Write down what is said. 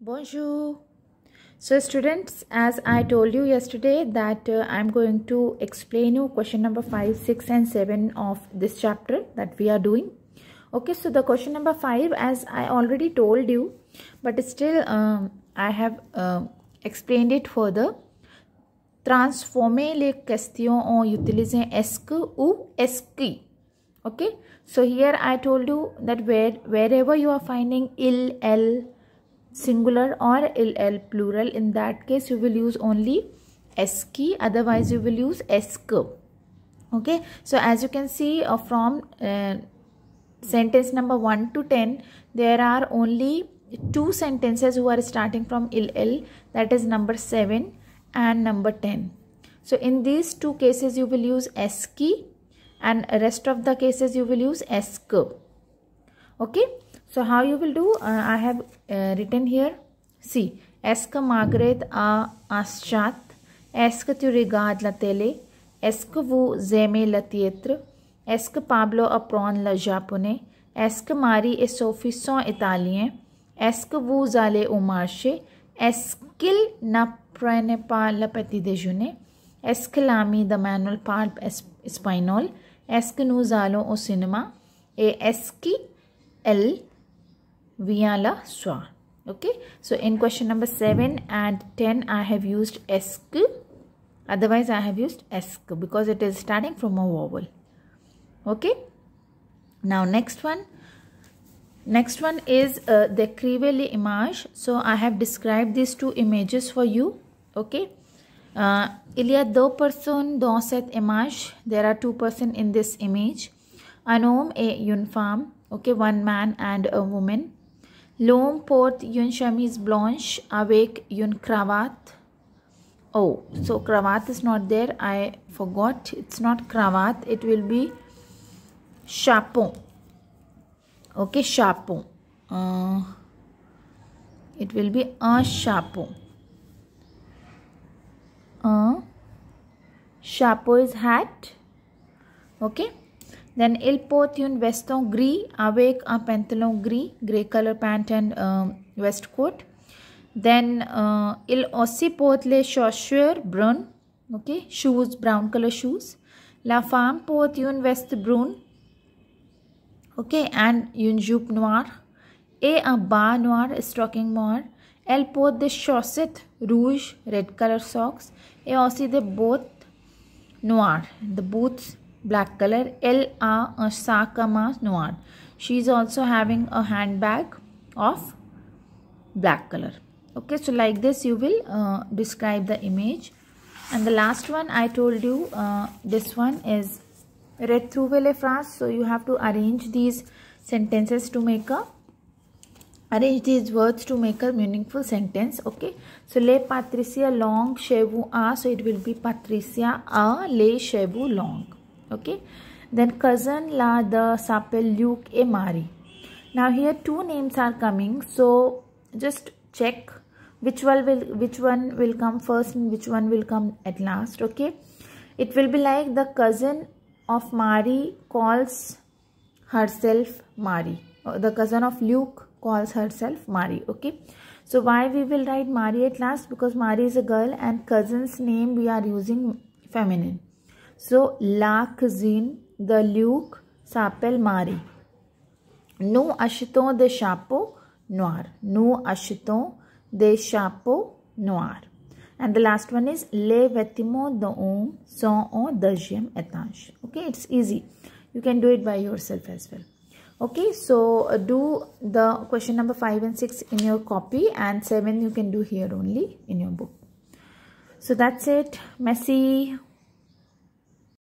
Bonjour. So students, as I told you yesterday that uh, I'm going to explain you question number 5, 6 and 7 of this chapter that we are doing. Okay, so the question number 5 as I already told you but still um, I have uh, explained it further. Transformer les questions en utilisant est ou est Okay, so here I told you that where, wherever you are finding il, elle, singular or ll plural in that case you will use only s key otherwise you will use esk okay so as you can see uh, from uh, sentence number 1 to 10 there are only two sentences who are starting from ll. that is number 7 and number 10 so in these two cases you will use s key and rest of the cases you will use esk okay so how you will do uh, i have uh, written here see esca margaret a aschat esca tu regardes la télé est-ce que vous aimez le théâtre est-ce que pablo apprend le japonais est-ce que marie et sophie sont italiens est-ce que vous allez au marché est-ce qu'ils n'apprennent pas le petit déjeuner est-ce que l'ami de Manuel parle espagnol est-ce que nous allons au cinéma et est-ce qu'elle Viala swa, Okay. So in question number 7 and 10 I have used esk. Otherwise I have used esk because it is starting from a vowel. Okay. Now next one. Next one is uh, Décrivez image. So I have described these two images for you. Okay. Uh, il y a deux personnes dans cette image. There are two persons in this image. Un homme et une femme. Okay. One man and a woman. Long port yun chemise blanche avec yun cravat. Oh, so cravat is not there. I forgot. It's not cravat. It will be chapeau. Okay, chapeau. Uh, it will be a chapeau. Uh, a chapeau is hat. Okay. Then il porte une veston gris avec un pantalon gris, grey color pant and um, vest waistcoat. Then uh, il aussi porte les chaussures brunes, okay, shoes, brown color shoes. La femme porte une veste okay, and une jupe noire et un bas noir, stocking noir. Elle porte des chaussettes rouge red color socks et aussi des bottes noir. the boots black color L A Sakama Noir. She is also having a handbag of black color. Okay, so like this you will uh, describe the image. And the last one I told you, uh, this one is retrouvez les phrases. So you have to arrange these sentences to make a arrange these words to make a meaningful sentence okay so le patricia long chevu a so it will be patricia a le chevu long okay then cousin la the s'appelle Luke et Mari. now here two names are coming so just check which one will which one will come first and which one will come at last okay it will be like the cousin of Mari calls herself mari uh, the cousin of Luke calls herself Mari. okay so why we will write Mari at last because Mari is a girl and cousin's name we are using feminine so la the Luke sapel mari. No ashito de shapo noir. No ashito de shapo noir. And the last one is le vetimo the um so au dajem étage. Okay, it's easy. You can do it by yourself as well. Okay, so uh, do the question number 5 and 6 in your copy and 7 you can do here only in your book. So that's it. Messy